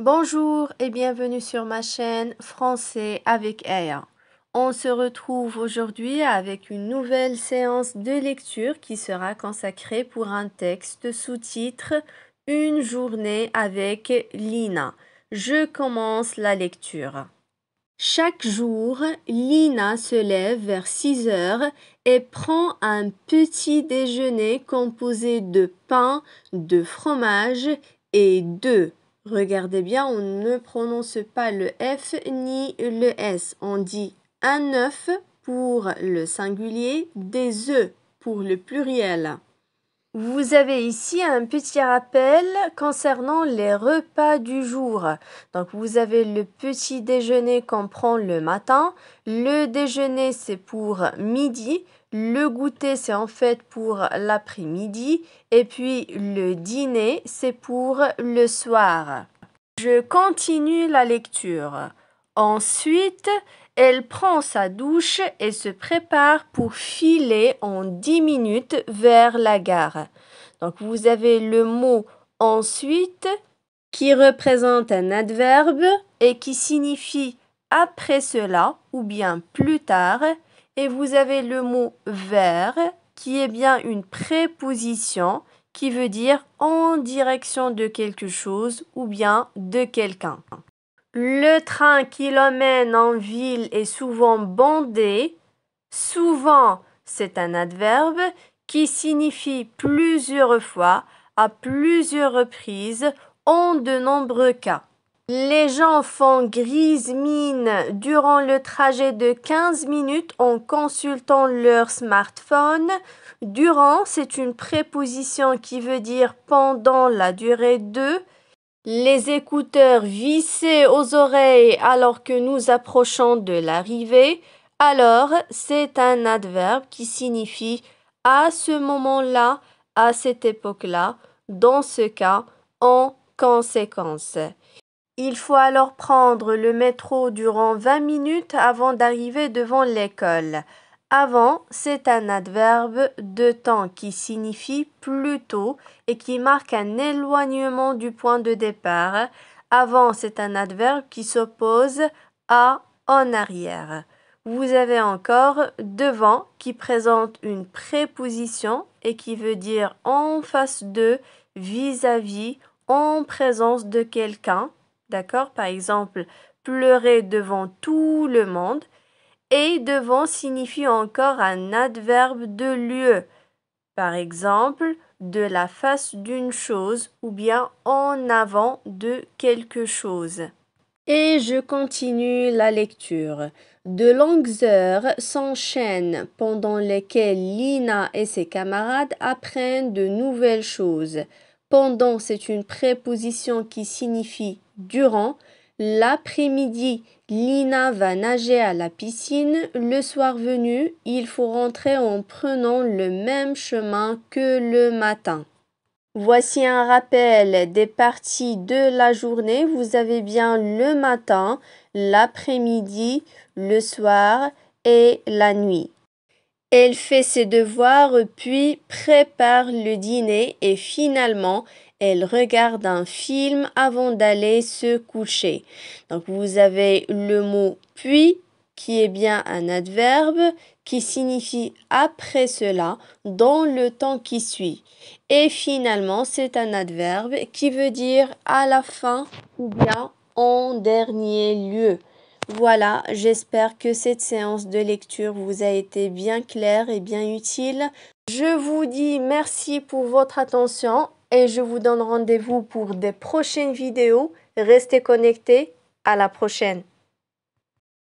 Bonjour et bienvenue sur ma chaîne Français avec Aya. On se retrouve aujourd'hui avec une nouvelle séance de lecture qui sera consacrée pour un texte sous-titre Une journée avec Lina. Je commence la lecture. Chaque jour, Lina se lève vers 6 heures et prend un petit déjeuner composé de pain, de fromage et d'œufs Regardez bien, on ne prononce pas le F ni le S. On dit un œuf pour le singulier, des œufs pour le pluriel. Vous avez ici un petit rappel concernant les repas du jour. Donc vous avez le petit déjeuner qu'on prend le matin, le déjeuner c'est pour midi, le goûter, c'est en fait pour l'après-midi. Et puis le dîner, c'est pour le soir. Je continue la lecture. Ensuite, elle prend sa douche et se prépare pour filer en 10 minutes vers la gare. Donc vous avez le mot ensuite qui représente un adverbe et qui signifie après cela ou bien plus tard et vous avez le mot vers qui est bien une préposition qui veut dire en direction de quelque chose ou bien de quelqu'un. Le train qui l'emmène en ville est souvent bondé. Souvent, c'est un adverbe qui signifie plusieurs fois, à plusieurs reprises, en de nombreux cas. Les gens font grise mine durant le trajet de 15 minutes en consultant leur smartphone. Durant, c'est une préposition qui veut dire pendant la durée de. Les écouteurs vissés aux oreilles alors que nous approchons de l'arrivée. Alors, c'est un adverbe qui signifie à ce moment-là, à cette époque-là, dans ce cas, en conséquence. Il faut alors prendre le métro durant 20 minutes avant d'arriver devant l'école. Avant, c'est un adverbe de temps qui signifie plus tôt et qui marque un éloignement du point de départ. Avant, c'est un adverbe qui s'oppose à en arrière. Vous avez encore devant qui présente une préposition et qui veut dire en face de, vis-à-vis, -vis, en présence de quelqu'un D'accord Par exemple, pleurer devant tout le monde. Et devant signifie encore un adverbe de lieu. Par exemple, de la face d'une chose ou bien en avant de quelque chose. Et je continue la lecture. De longues heures s'enchaînent pendant lesquelles Lina et ses camarades apprennent de nouvelles choses. Pendant, c'est une préposition qui signifie durant l'après-midi, Lina va nager à la piscine. Le soir venu, il faut rentrer en prenant le même chemin que le matin. Voici un rappel des parties de la journée. Vous avez bien le matin, l'après-midi, le soir et la nuit. Elle fait ses devoirs puis prépare le dîner et finalement elle regarde un film avant d'aller se coucher. Donc vous avez le mot puis qui est bien un adverbe qui signifie après cela dans le temps qui suit. Et finalement, c'est un adverbe qui veut dire à la fin ou bien en dernier lieu. Voilà, j'espère que cette séance de lecture vous a été bien claire et bien utile. Je vous dis merci pour votre attention et je vous donne rendez-vous pour des prochaines vidéos. Restez connectés. À la prochaine.